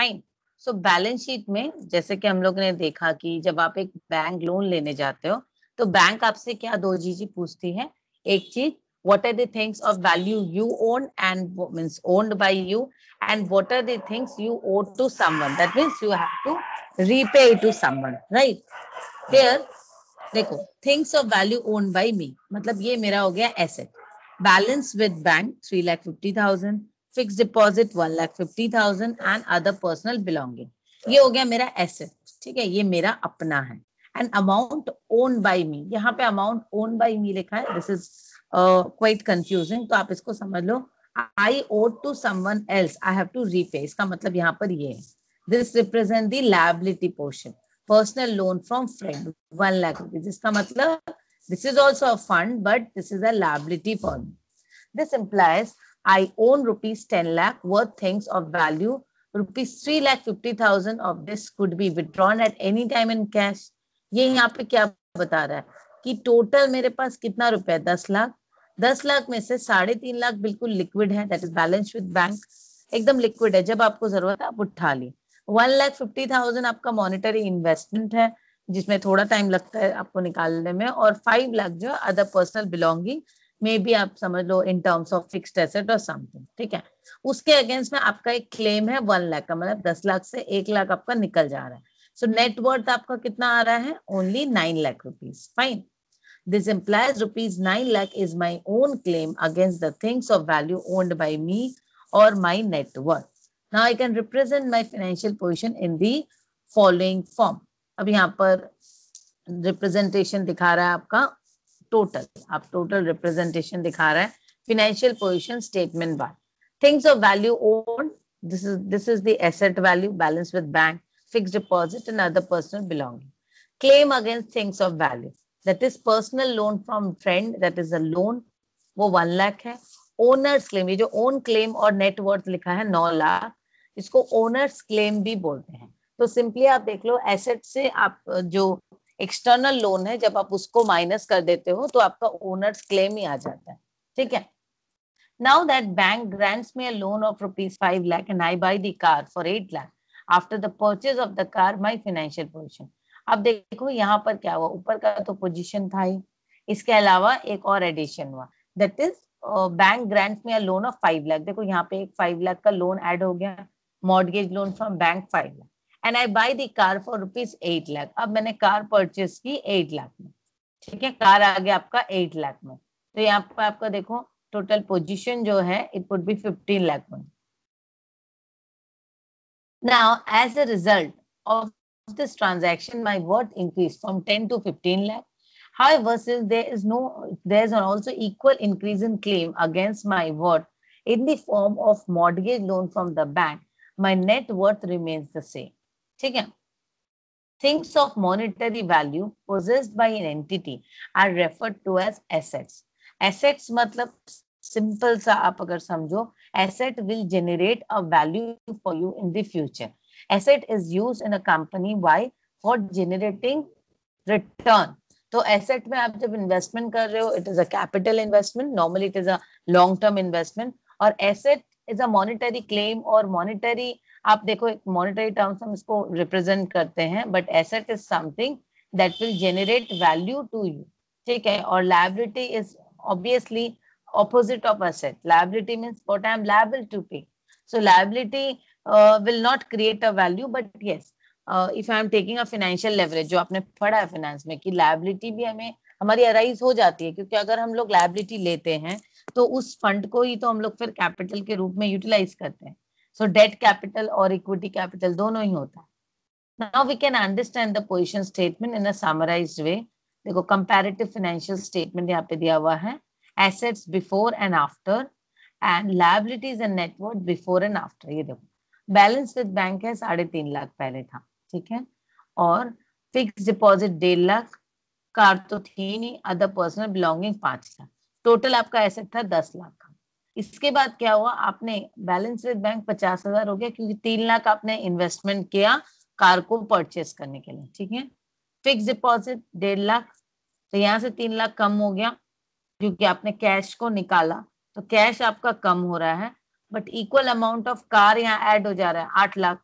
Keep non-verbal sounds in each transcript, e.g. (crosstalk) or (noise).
Fine so balance sheet में जैसे कि हम लोग ने देखा कि जब आप एक बैंक लोन लेने जाते हो तो बैंक आपसे क्या दो चीजें पूछती है एक चीज what are things of value you own and mean owned by you and what are things you own to someone that you have to repay to someone right देखो things of value own by me मतलब ये मेरा हो गया asset balance with bank three lakh fifty thousand fix deposit one lakh fifty thousand and other personal belonging ये हो गया मेरा एसेट ठीक है ये मेरा अपना है and amount own by me यहाँ पे अमाउंट ओन बाई मी लिखा है दिस इज क्वाइट कंफ्यूजिंग तो आप इसको समझ लो I owe to someone else I have to repay इसका मतलब यहाँ पर ये है this represent the liability portion personal loan from friend one lakh rupees इसका मतलब this is also a fund but this is a liability for me this implies I own rupees 10 lakh worth things of value. Rupees 3 lakh 50,000 of this could be withdrawn at any time in cash. ये यहाँ पे क्या बता रहा है कि total मेरे पास कितना रुपया दस लाख दस लाख में से साढ़े तीन लाख बिल्कुल लिक्विड है that is balance with bank एकदम लिक्विड है जब आपको जरूरत है आप उठा ली वन लाख फिफ्टी थाउजेंड आपका मॉनिटरी इन्वेस्टमेंट है जिसमें थोड़ा टाइम लगता है आपको निकालने में और फाइव लाख जो है other personal belonging may be आप समझ लो in terms of fixed asset और समथिंग ठीक है उसके अगेंस्ट में आपका एक क्लेम है वन लाख का मतलब दस लाख से एक लाख आपका निकल जा रहा है सो नेटवर्थ आपका कितना आ रहा है only nine lakh rupees fine This implies rupees 9 lakh is my own claim against the things of value owned by me or my net worth. Now I can represent my financial position in the following form. अब यहाँ पर representation दिखा रहा है आपका total आप total representation दिखा रहे हैं financial position statement by things of value own this is this is the asset value balance with bank fix deposit and other personal belonging claim against things of value that is personal loan from friend that is a loan वो one lakh है owner's claim ये जो own claim और net worth लिखा है नौ लाख इसको owners claim भी बोलते हैं तो सिंपली आप देख लो एसेट से आप जो एक्सटर्नल लोन है जब आप उसको माइनस कर देते हो तो आपका ओनर्स क्लेम ही आ जाता है ठीक है now that bank grants me a loan of rupees five lakh and I buy the car for eight lakh after the purchase of the car my financial position अब देखो यहाँ पर क्या हुआ ऊपर का तो पोजिशन था ही इसके अलावा एक और एडिशन हुआ that is bank grants me loan of five lakh देखो यहाँ पे एक फाइव लाख का लोन ऐड हो गया mortgage loan from bank five lakh and I buy the car for rupees eight lakh अब मैंने कार परचेस की एट लाख में ठीक है कार आ गया आपका एट लाख में तो यहाँ पर आपका देखो टोटल पोजीशन जो है it would be fifteen lakh में now as a result of this transaction my worth increased from 10 to 15 lakh however since there is no there is an also equal increase in claim against my worth in the form of mortgage loan from the bank my net worth remains the same ठीक है things of monetary value possessed by an entity are refer to as assets assets मतलब simple सा आप अगर समझो asset will generate a value for you in the future asset is use in a company why for generating return तो asset में आप जब investment कर रहे हो it is a capital investment normally it is a long term investment और asset is a monetary claim और monetary आप देखो एक मॉनिटरी टर्म हम इसको रिप्रेजेंट करते हैं but asset is something that will generate value to you ठीक है और liability is obviously opposite of asset liability means what I am liable to pay so liability will not create a value but ये if I am taking a financial leverage जो आपने पढ़ा है finance में कि लाइबिलिटी भी हमें हमारी अराइज हो जाती है क्योंकि अगर हम लोग लाइबिलिटी लेते हैं तो उस फंड को ही तो हम लोग फिर कैपिटल के रूप में यूटिलाइज करते हैं सो डेट कैपिटल और इक्विटी कैपिटल दोनों ही होता है now we can understand the position statement in a summarize way देखो कंपेरेटिव फाइनेंशियल स्टेटमेंट यहाँ पे दिया हुआ है assets before and after and liabilities and network before and after ये देखो बैलेंस विद बैंक है साढ़े तीन लाख पहले था ठीक है और फिक्स डिपॉजिट डेढ़ लाख कार तो थी नहीं अदर पर्सनल बिलोंगिंग पांच लाख टोटल आपका एसेट था दस लाख इसके बाद क्या हुआ आपने बैलेंस विद बैंक पचास हजार हो गया क्योंकि तीन लाख आपने इन्वेस्टमेंट किया कार को परचेस करने के लिए ठीक है फिक्स डिपॉजिट डेढ़ लाख तो यहाँ से तीन लाख कम हो गया क्योंकि आपने कैश को निकाला तो कैश आपका कम हो रहा है but equal amount of car यहाँ ऐड हो जा रहा है आठ लाख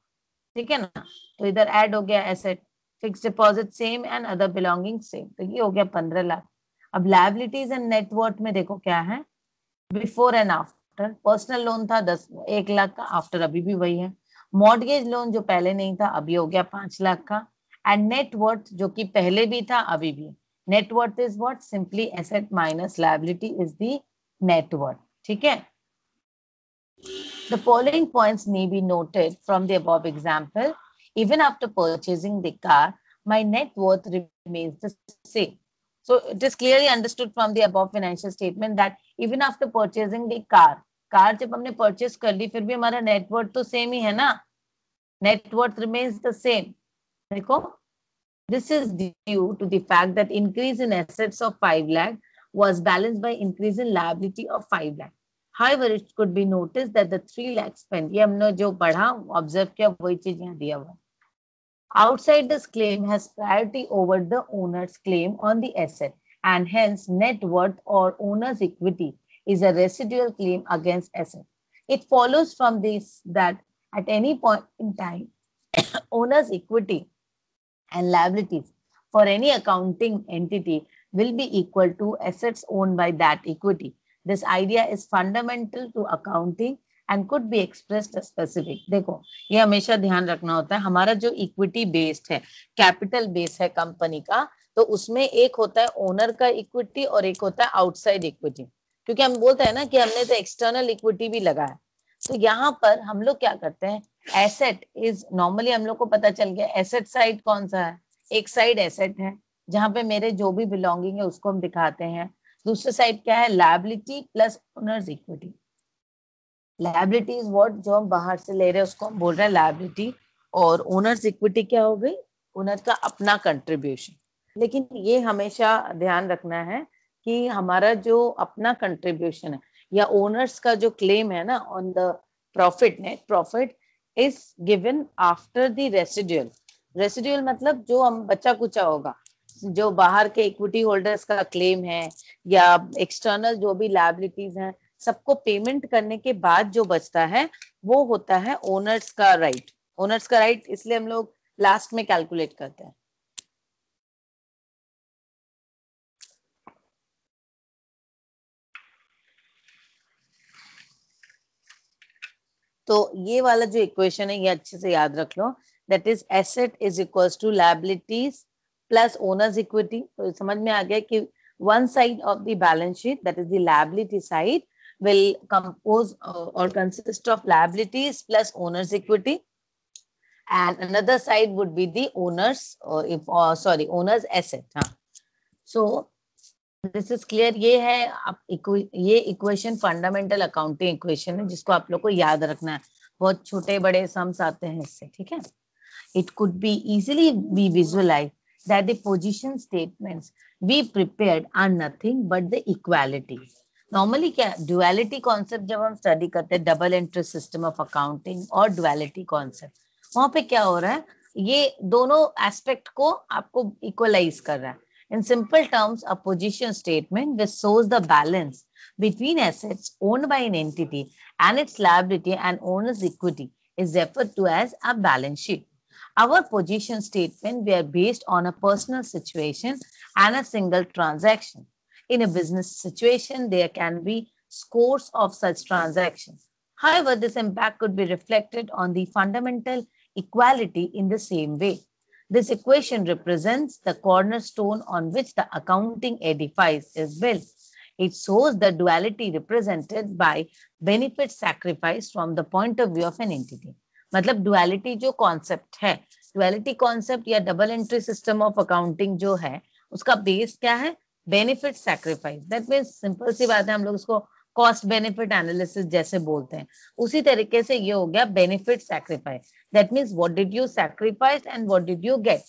ठीक है ना तो इधर ऐड हो गया asset fix deposit same and other belonging same तो ये हो गया पंद्रह लाख अब लाइबिलिटीज एंड नेटवर्थ में देखो क्या है before and after personal loan था दस एक लाख का आफ्टर अभी भी वही है मॉडगेज लोन जो पहले नहीं था अभी हो गया पांच लाख का एंड नेटवर्थ जो कि पहले भी था अभी भी net worth is what simply asset minus liability is the net worth ठीक है the following point may be noted from the above example even after purchasing the car my net worth remains the same So it is clearly understood from the above financial statement that even after purchasing the car, car jab humne purchase kar li fir bhi hamara net worth to same hi hai na net worth remains the same dekho this is due to the fact that increase in assets of 5 lakh was balanced by increase in liability of 5 lakh. However, it could be noticed that the 3 lakh spent, humne jo जो observe kiya wahi cheez yahan diya hua hai outside this claim has priority over the owner's claim on the asset, and hence net worth or owner's equity is a residual claim against asset. It follows from this that at any point in time, (coughs) owner's equity and liabilities for any accounting entity will be equal to assets owned by that equity. This idea is fundamental to accounting and could be express specific देखो ये हमेशा ध्यान रखना होता है हमारा जो equity based है कैपिटल बेस है कंपनी का तो उसमें एक होता है ओनर का इक्विटी और एक होता है आउटसाइड इक्विटी क्योंकि हम बोलते हैं ना कि हमने तो एक्सटर्नल इक्विटी भी लगा है तो यहाँ पर हम लोग क्या करते हैं एसेट इज नॉर्मली हम लोग को पता चल गया एसेट साइड कौन सा है एक साइड एसेट है जहाँ पे मेरे जो भी बिलोंगिंग है उसको हम दिखाते हैं दूसरे साइड क्या है liability plus owner's equity liability is what जो हम बाहर से ले रहे हैं उसको हम बोल रहे हैं लाइबिलिटी और ओनर्स इक्विटी क्या हो गई ओनर का अपना कंट्रीब्यूशन लेकिन ये हमेशा ध्यान रखना है कि हमारा जो अपना कंट्रीब्यूशन है या ओनर्स का जो क्लेम है ना on the profit net profit is given after the residual residual मतलब जो हम बचा कुचा होगा जो बाहर के इक्विटी होल्डर्स का क्लेम है या एक्सटर्नल जो भी लाइबिलिटीज हैं सबको पेमेंट करने के बाद जो बचता है वो होता है ओनर्स का राइट ओनर्स का राइट इसलिए हम लोग लास्ट में कैलकुलेट करते हैं तो ये वाला जो इक्वेशन है ये अच्छे से याद रख लो that is asset is equal to liabilities plus owner's equity तो समझ में आ गया कि one side of the balance sheet that is the liability side will compose uh, or consist of liabilities plus owner's equity and another side would be the owner's or uh, if uh, sorry owner's asset huh? so this is clear ये है आप ये equation fundamental accounting equation है जिसको आप लोग को याद रखना है बहुत छोटे बड़े सम्स आते हैं इससे ठीक है it could be easily be visualize that the position statements we prepared are nothing but the equalities normally क्या डुअलिटी कॉन्सेप्ट जब हम स्टडी करते हैं double interest system of accounting और डुअलिटी कॉन्सेप्ट वहां पे क्या हो रहा है ये दोनों एस्पेक्ट को आपको इक्वलाइज कर रहा है in simple terms a position statement which shows the balance between assets own by an entity and its liability and owner's equity is refer to as a balance sheet Our position statement we are based on a personal situation and a single transaction. In a business situation, there can be scores of such transactions. However, this impact could be reflected on the fundamental equality in the same way. This equation represents the cornerstone on which the accounting edifice is built. It shows the duality represented by benefit sacrifice from the point of view of an entity. मतलब duality जो concept है duality concept या double entry system of accounting जो है उसका base क्या है benefit sacrifice that mean simple सी बात है हम लोग इसको कॉस्ट बेनिफिट एनालिसिस जैसे बोलते हैं उसी तरीके से ये हो गया benefit sacrifice that means what did you sacrifice and what did you get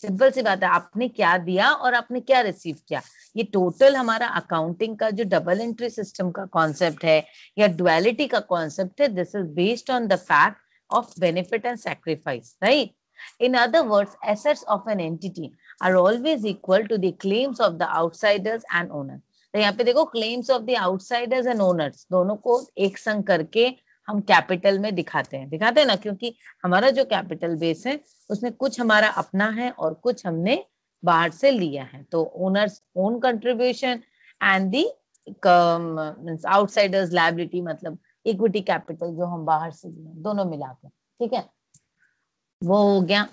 simple सी बात है आपने क्या दिया और आपने क्या रिसीव किया ये टोटल हमारा अकाउंटिंग का जो डबल एंट्री सिस्टम का कॉन्सेप्ट है या डुअलिटी का कॉन्सेप्ट है this is based on the fact of benefit and sacrifice right In other words, assets of an entity are always equal to the claims of the outsiders and owners तो यहाँ पे देखो claims of the outsiders and owners दोनों को एक संग करके हम कैपिटल में दिखाते हैं दिखाते हैं ना क्योंकि हमारा जो कैपिटल बेस है उसमें कुछ हमारा अपना है और कुछ हमने बाहर से लिया है तो owners own contribution and the outsiders liability मतलब इक्विटी कैपिटल जो हम बाहर से लिए दोनों मिला के ठीक है वो हो गया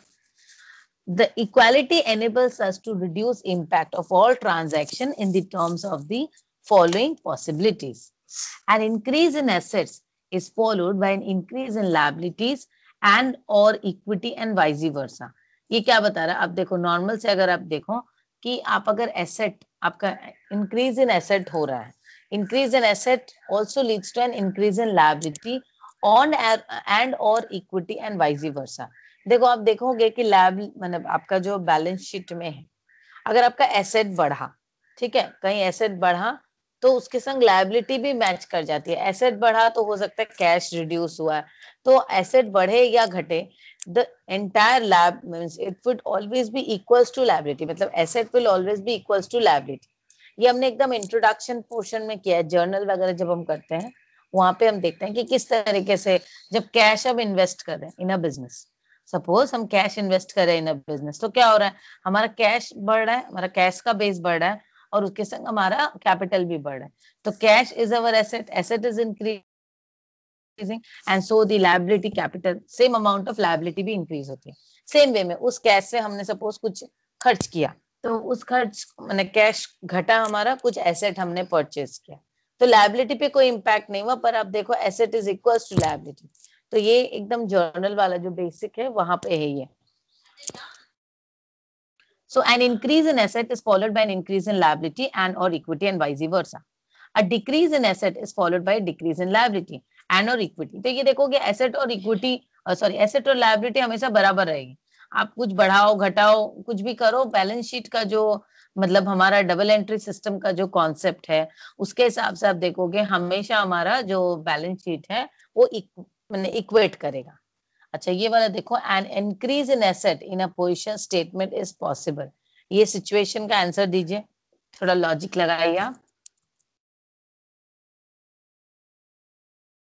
the equality enables us to reduce impact of all transaction in the of the following possibilities an increase in assets is followed by an increase in liabilities and or equity and vice versa ये क्या बता रहा है आप देखो normal से अगर आप देखो कि आप अगर एसेट आपका इंक्रीज इन एसेट हो रहा है increase in asset also leads to an increase in liability on and or equity and vice versa देखो आप देखोगे कि लैब मतलब आपका जो बैलेंस शीट में है अगर आपका एसेट बढ़ा ठीक है कहीं एसेट बढ़ा तो उसके संग लाइबिलिटी भी मैच कर जाती है एसेट बढ़ा तो हो सकता है कैश रिड्यूस हुआ है तो एसेट बढ़े या घटे the entire lab means it would always be equals to liability मतलब asset will always be equals to liability ये हमने एकदम इंट्रोडक्शन पोर्शन में किया है जर्नल वगैरह जब हम करते हैं वहां पे हम देखते हैं कि किस तरीके से जब कैश हम इन्वेस्ट कर रहे हैं इन अ बिजनेस सपोज हम कैश इन्वेस्ट हैं इन बिजनेस तो क्या हो रहा है हमारा कैश बढ़ रहा है हमारा कैश का बेस बढ़ रहा है और उसके संग हमारा कैपिटल भी बढ़ रहा है तो cash is our asset asset is increasing and so the liability capital same amount of liability भी इंक्रीज होती है सेम वे में उस कैश से हमने सपोज कुछ खर्च किया तो उस खर्च मैंने कैश घटा हमारा कुछ एसेट हमने परचेज किया तो लाइबिलिटी पे कोई इम्पैक्ट नहीं हुआ पर आप देखो asset is equal to liability तो ये एकदम जर्नल वाला जो बेसिक है वहां पे है ये so an increase in asset is followed by an increase in liability and or equity and vice versa a decrease in asset is followed by decrease in liability and or equity तो ये देखोगे asset और equity sorry asset और liability हमेशा बराबर रहेगी आप कुछ बढ़ाओ घटाओ कुछ भी करो बैलेंस शीट का जो मतलब हमारा डबल एंट्री सिस्टम का जो कॉन्सेप्ट है उसके हिसाब से आप देखोगे हमेशा हमारा जो बैलेंस शीट है वो मैंने इक्वेट करेगा अच्छा ये वाला देखो an increase in asset in a position statement is possible ये सिचुएशन का आंसर दीजिए थोड़ा लॉजिक लगाइए आप